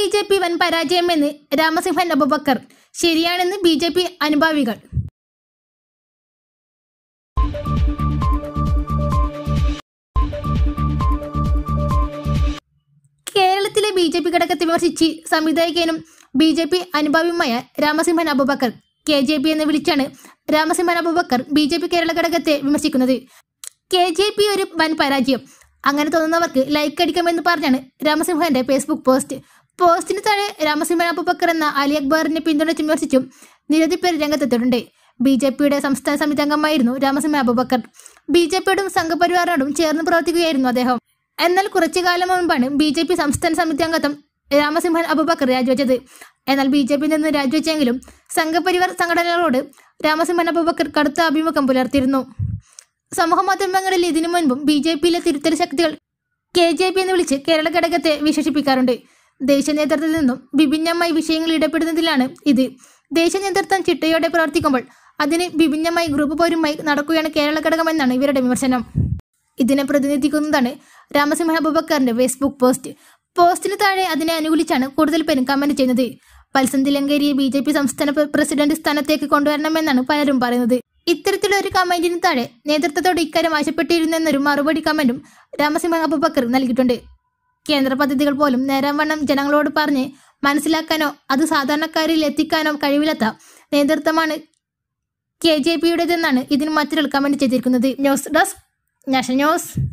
B J P വൻ പരാജയമെന്ന് രാമസിംഹൻ അബുബക്കർ ശരിയാണെന്ന് B J P അനുഭാവികൾ കേരളത്തിലെ ബി ജെ പി ഘടകത്തെ വിമർശിച്ച് സംവിധായകനും ബി ജെ പി അനുഭാവിയുമായ Ramasimhan Abubakar K J P എന്ന് വിളിച്ചാണ് Ramasimhan Abubakar B J P Kerala ഘടകത്തെ വിമർശിക്കുന്നത് കെ ജെ പി ഒരു വൻ പരാജയം അങ്ങനെ തോന്നുന്നവർക്ക് ലൈക്ക് അടിക്കാമെന്ന് പറഞ്ഞാണ് രാമസിംഹന്റെ ഫേസ്ബുക്ക് പോസ്റ്റ് പോസ്റ്റിന് താഴെ രാമസിംഹൻ അപ്പുബക്കർ എന്ന അലി അക്ബറിനെ പിന്തുണച്ച് വിമർശിച്ചും നിരവധി പേർ രംഗത്തെത്തിയിട്ടുണ്ട് ബി ജെ പിയുടെ സംസ്ഥാന സമിതി അംഗമായിരുന്നു രാമസിംഹ അബുബക്കർ ബി ജെ പിയോടും സംഘപരിവാറിനോടും ചേർന്ന് പ്രവർത്തിക്കുകയായിരുന്നു അദ്ദേഹം എന്നാൽ കുറച്ചു കാലം മുൻപാണ് ബി ജെ പി സംസ്ഥാന സമിതി അംഗത്വം രാമസിംഹൻ അബുബക്കർ രാജിവെച്ചത് എന്നാൽ ബി ജെ പിയിൽ നിന്ന് രാജിവെച്ചെങ്കിലും സംഘപരിവാർ സംഘടനകളോട് രാമസിംഹൻ അബുബക്കർ കടുത്ത അഭിമുഖം പുലർത്തിയിരുന്നു സമൂഹ മാധ്യമങ്ങളിൽ ഇതിനു മുൻപും ബി ജെ പിയിലെ തിരുത്തൽ ശക്തികൾ കെ ജെ പി എന്ന് വിളിച്ച് കേരള ഘടകത്തെ വിശേഷിപ്പിക്കാറുണ്ട് ദേശനേതൃത്വത്തിൽ നിന്നും വിഭിന്നമായി വിഷയങ്ങൾ ഇടപെടുന്നതിലാണ് ഇത് ദേശനേതൃത്വം ചിട്ടയോടെ പ്രവർത്തിക്കുമ്പോൾ അതിന് വിഭിന്നമായി ഗ്രൂപ്പ് പോരുമായി നടക്കുകയാണ് കേരള ഘടകമെന്നാണ് ഇവരുടെ വിമർശനം ഇതിനെ പ്രതിനിധീകരിക്കുന്നതാണ് രാമസിംഹ അബുബക്കറിന്റെ ഫേസ്ബുക്ക് പോസ്റ്റ് പോസ്റ്റിന് താഴെ അതിനെ അനുകൂലിച്ചാണ് കൂടുതൽ പേരും കമന്റ് ചെയ്യുന്നത് പത്സന്ധി ലങ്കേരിയെ ബി ജെ പി സംസ്ഥാന പ്രസിഡന്റ് സ്ഥാനത്തേക്ക് കൊണ്ടുവരണമെന്നാണ് പലരും പറയുന്നത് ഇത്തരത്തിലുള്ള ഒരു കമന്റിന് താഴെ നേതൃത്വത്തോട് ഇക്കാര്യം ആവശ്യപ്പെട്ടിരുന്നെന്നൊരു മറുപടി കമന്റും രാമസിംഹ അബുബക്കർ നൽകിയിട്ടുണ്ട് കേന്ദ്ര പദ്ധതികൾ പോലും നേരംവണ്ണം ജനങ്ങളോട് പറഞ്ഞ് മനസ്സിലാക്കാനോ അത് സാധാരണക്കാരിൽ എത്തിക്കാനോ കഴിവില്ലാത്ത നേതൃത്വമാണ് കെ ജെ പിയുടേതെന്നാണ് ഇതിന് മറ്റൊരാൾ കമന്റ് ചെയ്തിരിക്കുന്നത് ന്യൂസ് ഡെസ്ക് നാഷണൽ ന്യൂസ്